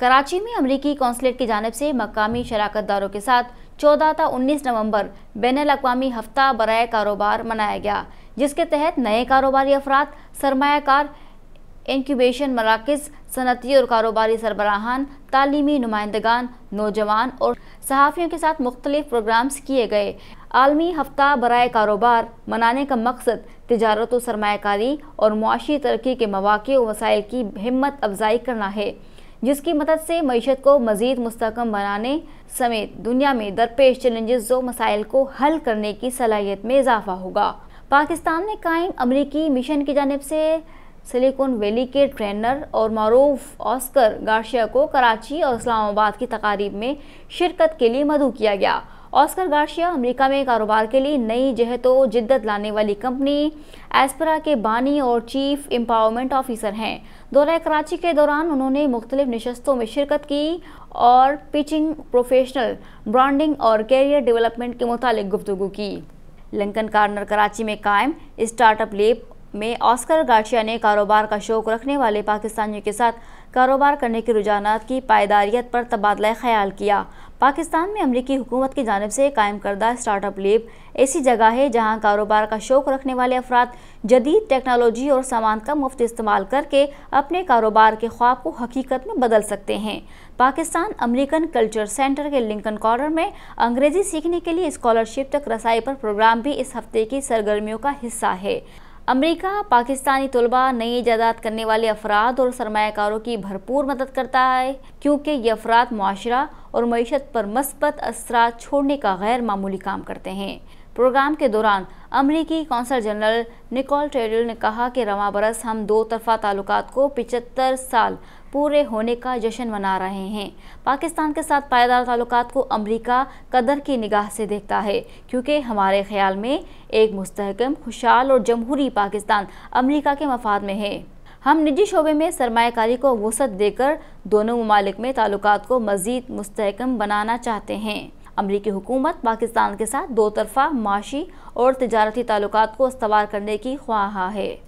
कराची में अमरीकी कौंसलेट की जानब से मकामी शराकत दारों के साथ चौदह था उन्नीस नवंबर बैन अवी हफ्ता बरए कारोबार मनाया गया जिसके तहत नए कारोबारी अफराद सरमाकार इनक्यूबेशन मराकज़ सनती और कारोबारी सरबराहान तालीमी नुमाइंदगान नौजवान और सहाफ़ियों के साथ मुख्तलिफ प्रोग्राम्स किए गए आलमी हफ्ता बरए कारोबार मनाने का मकसद तजारत सरमाकारी और मुआशी तरक्की के मौाक़े वसाइल की हिम्मत अफजाई करना है जिसकी मदद से मीशत को मजीद मुस्तकम बनाने समेत दुनिया में दरपेश चैलेंजेस व मसाइल को हल करने की सलाहियत में इजाफा होगा पाकिस्तान में कायम अमरीकी मिशन की जानब से सिलिकॉन वैली के ट्रेनर और मरूफ ऑस्कर गार्शिया को कराची और इस्लामाबाद की तकारीब में शिरकत के लिए मधु किया गया ऑस्कर गार्शिया अमेरिका में कारोबार के लिए नई जहतो जिद्दत लाने वाली कंपनी एस्परा के बानी और चीफ एम्पावरमेंट ऑफिसर हैं दौरा कराची के दौरान उन्होंने मुख्तलिफ नशस्तों में शिरकत की और पिचिंग प्रोफेशनल ब्रांडिंग और कैरियर डेवलपमेंट के मुतालिक गुफ्तु की लंकन कार्नर कराची में कायम स्टार्टअप लेप में ऑस्कर गार्शिया ने कारोबार का शौक रखने वाले पाकिस्तानियों के साथ कारोबार करने के रुझान की पायदारियत पर तबादला ख्याल किया पाकिस्तान में अमरीकी हुकूमत की जानब से कायम करदा स्टार्टअप लेब ऐसी जगह है जहाँ कारोबार का शौक रखने वाले अफराद जदीद टेक्नोलॉजी और सामान का मुफ्त इस्तेमाल करके अपने कारोबार के ख्वाब को हकीकत में बदल सकते हैं पाकिस्तान अमेरिकन कल्चर सेंटर के लिंकन कॉर्नर में अंग्रेज़ी सीखने के लिए स्कॉलरशिप तक रसाई पर प्रोग्राम भी इस हफ्ते की सरगर्मियों का हिस्सा है अमेरिका पाकिस्तानी तलबा नई ईजादात करने वाले अफराद और सरमाकारों की भरपूर मदद करता है क्योंकि ये अफराद माशरा और मीशत पर मस्बत असरा छोड़ने का गैर मामूली काम करते हैं प्रोग्राम के दौरान अमरीकी कौंसल जनरल निकोल ट्रेडल ने कहा कि रवा बरस हम दो तरफा ताल्लुक को पिचहत्तर साल पूरे होने का जश्न मना रहे हैं पाकिस्तान के साथ पायदार ताल्लुक को अमरीका कदर की निगाह से देखता है क्योंकि हमारे ख्याल में एक मुस्तकम खुशहाल और जमहूरी पाकिस्तान अमरीका के मफाद में है हम निजी शोबे में सरमाकारी को वसत देकर दोनों ममालिक में ताल्लुक को मज़ीद मस्तकम बनाना चाहते हैं अमरीकी हुकूमत पाकिस्तान के साथ दो तरफा माशी और तजारती ताल्लुक को इस्तेवाल करने की ख्वाहा है